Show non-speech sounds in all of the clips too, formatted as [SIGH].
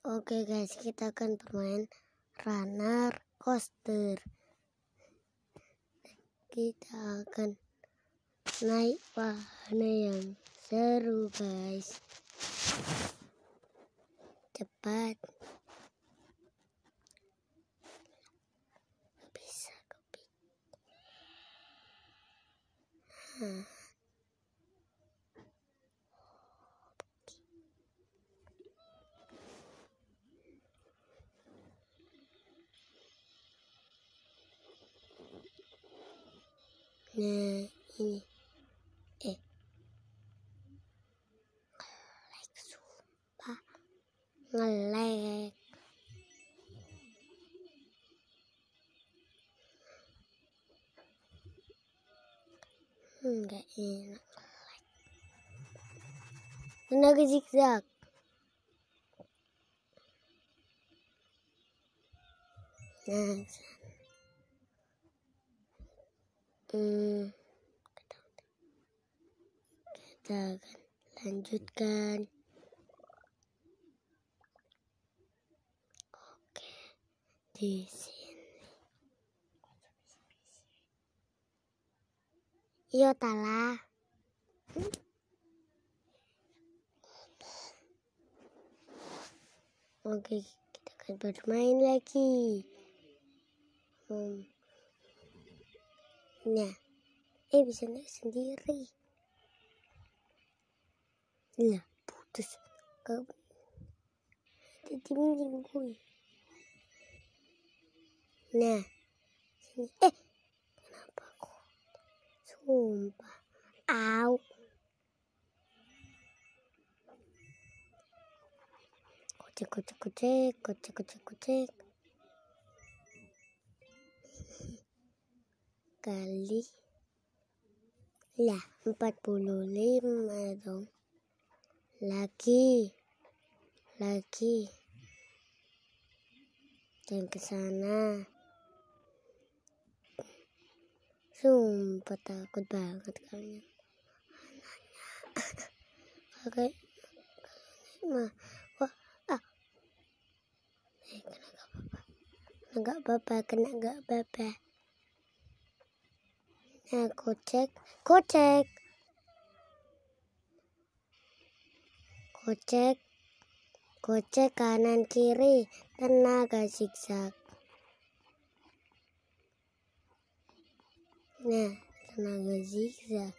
Oke guys, kita akan bermain runner coaster. Kita akan naik wahana yang seru guys. Cepat. Nah, ini. Eh. Ngelek, sumpah. Ngelek. Enggak enak. Ngelek. Tenaga zigzag. Nah, Mm. kita akan lanjutkan oke di sini iya tala Oke, kita akan bermain lagi. Hmm. Nah, eh bisa naik sendiri. Nah, putus. Kau jadi minjem gue. Nah, sini. Eh, kenapa kok? Sumpah. Au. Kucek, kucek, kucek, kucek, kucek, kucek. kali ya, lah lima dong lagi lagi dan ke sana sumpah takut banget kayaknya oke lima mah wah ah eh, apa-apa kena gak apa-apa kena gak apa-apa Nah, kocek kocek kocek kocek kanan kiri, tenaga zigzag. Nah, tenaga zigzag.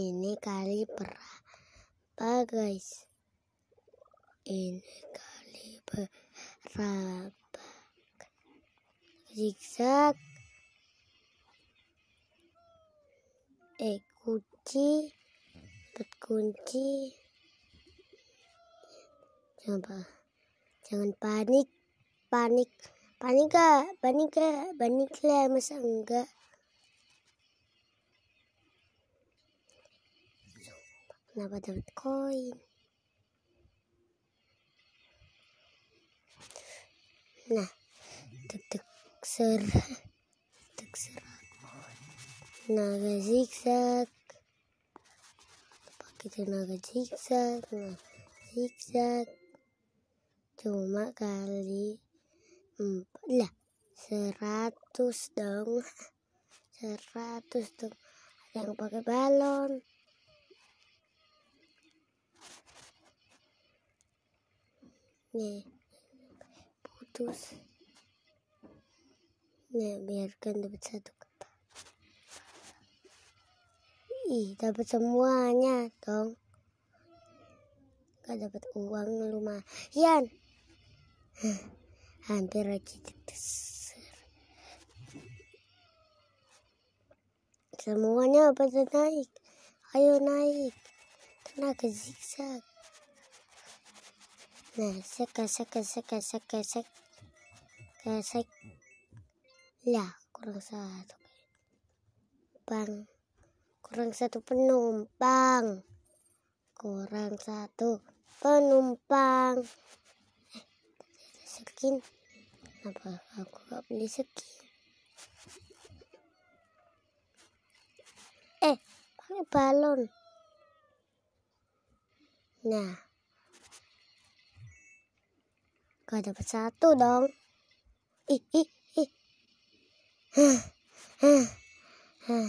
Ini kali berapa, guys? Ini kali berapa? Zigzag eh kunci dapat kunci jangan jangan panik panik panik gak panik gak panik lah masa enggak kenapa dapat koin nah tetek serah Naga zigzag pakai tenaga zigzag tenaga zigzag cuma kali empat lah seratus dong seratus dong yang pakai balon nih putus Nih biarkan dapat satu Ih, dapat semuanya dong. Gak dapat uang lumayan. Hampir aja Semuanya pada naik. Ayo naik. Tenaga zigzag. Nah, sek, sek, sek, sek, sek, sek. Lah, kurang satu. Bang kurang satu penumpang kurang satu penumpang eh, skin apa aku gak beli skin eh pakai balon nah gak dapat satu dong ih ih ih Huh, huh, huh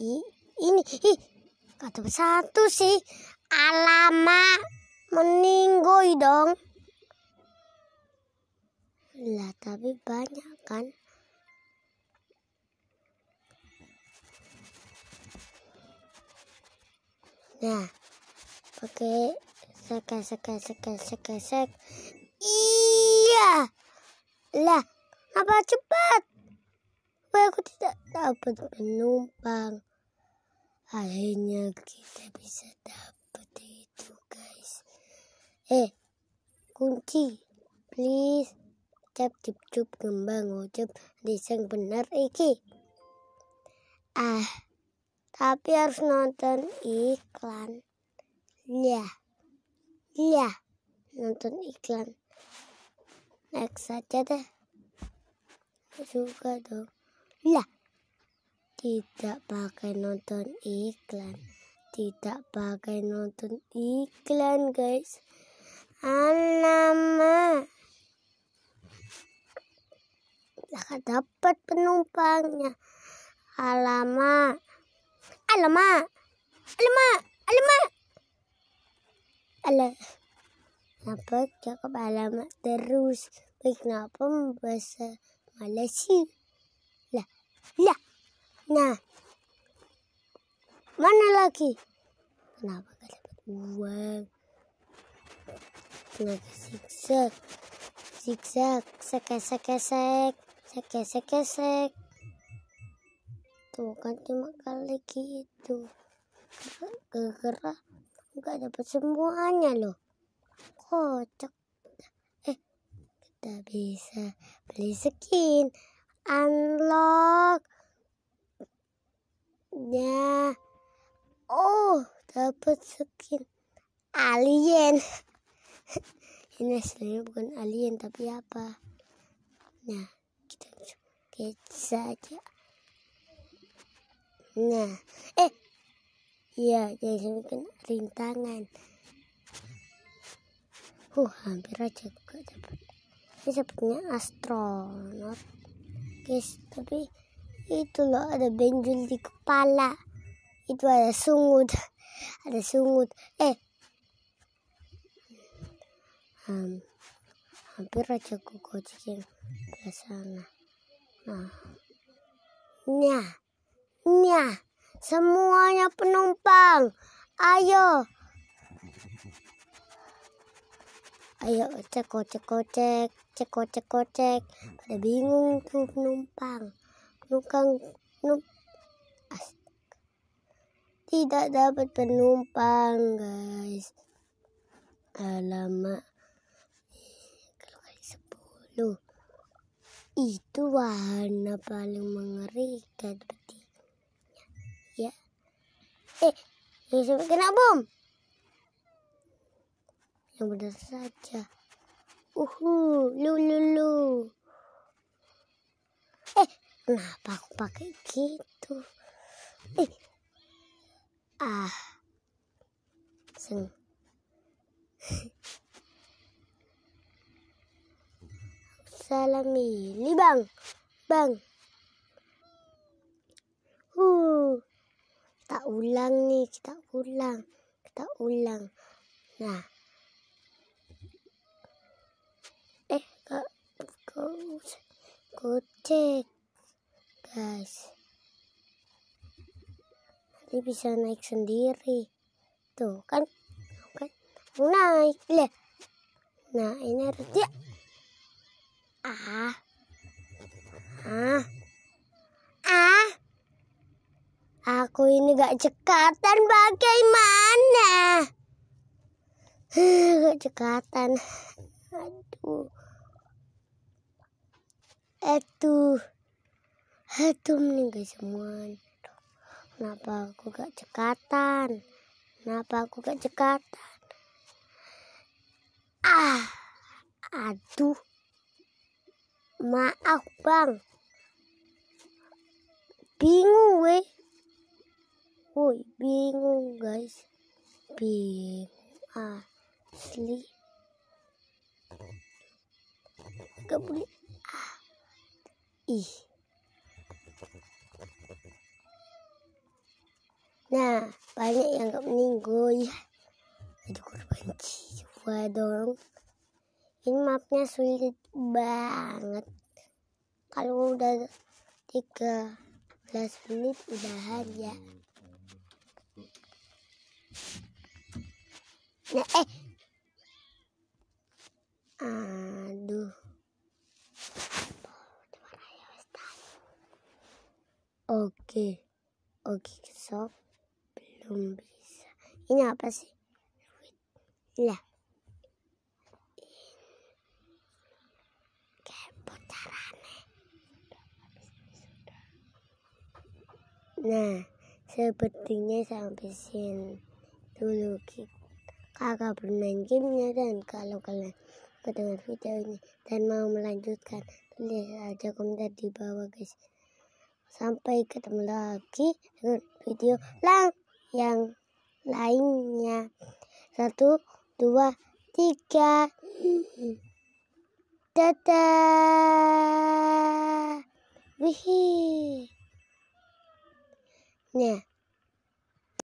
ini ih kata satu sih alamak meninggoy dong lah tapi banyak kan nah oke seke sek sek sek sek iya lah apa cepat Wah, aku tidak dapat penumpang akhirnya kita bisa dapet itu guys eh kunci please cap cup cup kembang ucap desang benar iki ah tapi harus nonton iklan ya ya nonton iklan next saja deh suka dong lah tidak pakai nonton iklan tidak pakai nonton iklan guys alamak tidak dapat penumpangnya alamak alamak alamak alamak alamak kenapa cakap alamak terus baik kenapa malas Malaysia lah lah Nah, mana lagi? Kenapa gak dapat uang? kenapa zigzag, zigzag, sekesek, kesek, sekesek, kesek. Tuh kan cuma kali gitu. Gara-gara nggak dapat semuanya loh. Kocak. Eh, kita bisa beli skin. Unlock. Ya. Oh, dapat skin alien. [LAUGHS] Ini aslinya bukan alien tapi apa? Nah, kita coba saja Nah, eh, iya, jangan bikin rintangan. Huh, hampir aja aku dapet. dapat. Ini sepertinya astronot, guys. Tapi itu loh ada benjol di kepala itu ada sungut [LAUGHS] ada sungut eh um, hampir aja ku kucing ke sana nah nyah nyah semuanya penumpang ayo ayo cek cek cek cek cek cek pada bingung tuh penumpang bukan nuk, tidak dapat penumpang guys alamak kalau kali sepuluh itu wahana paling mengerikan seperti ya eh yang sampai kena bom yang benar saja uhu lu lu lu eh kenapa aku pakai gitu eh ah sing [LAUGHS] salah milih bang bang uh kita ulang nih kita ulang kita ulang nah eh kok kok cek guys nanti bisa naik sendiri tuh kan kan naik lah nah ini harus dia ah ah ah aku ini gak cekatan bagaimana [SIGHS] gak cekatan aduh aduh aduh meninggal guys semua. Gitu. Kenapa aku gak cekatan? Kenapa aku gak cekatan? Ah, aduh. Maaf bang. Bingung weh. Woi, bingung guys. Bingung asli. Gak boleh. Ah. Ih. Nah, banyak yang gak meninggoy. Itu korban jiwa dong. Ini mapnya sulit banget. Kalau udah 13 menit udahan ya. Nah, eh. Aduh. Ya, Oke. Okay. Oke, okay, sok belum bisa ini apa sih lah eh. nah sepertinya sampai sini dulu kita kakak bermain gamenya dan kalau kalian ketemu video ini dan mau melanjutkan tulis aja komentar di bawah guys sampai ketemu lagi dengan video lang yang lainnya. Satu, dua, tiga. Dadah. Wih. Nah.